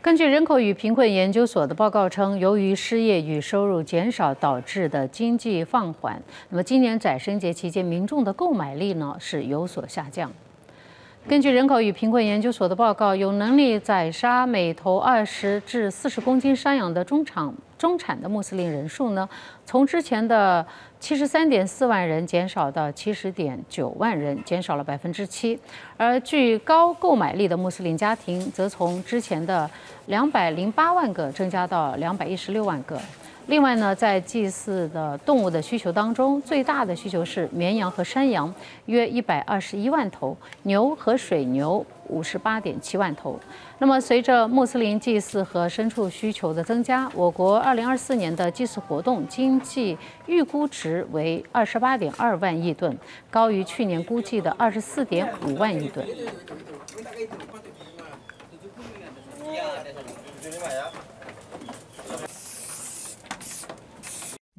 根据人口与贫困研究所的报告称，由于失业与收入减少导致的经济放缓，那么今年宰春节期间民众的购买力呢是有所下降。根据人口与贫困研究所的报告，有能力宰杀每头二十至四十公斤山羊的中产中产的穆斯林人数呢，从之前的七十三点四万人减少到七十点九万人，减少了百分之七；而具高购买力的穆斯林家庭则从之前的两百零八万个增加到两百一十六万个。另外呢，在祭祀的动物的需求当中，最大的需求是绵羊和山羊，约一百二十一万头；牛和水牛五十八点七万头。那么，随着穆斯林祭祀和牲畜需求的增加，我国二零二四年的祭祀活动经济预估值为二十八点二万亿吨，高于去年估计的二十四点五万亿吨。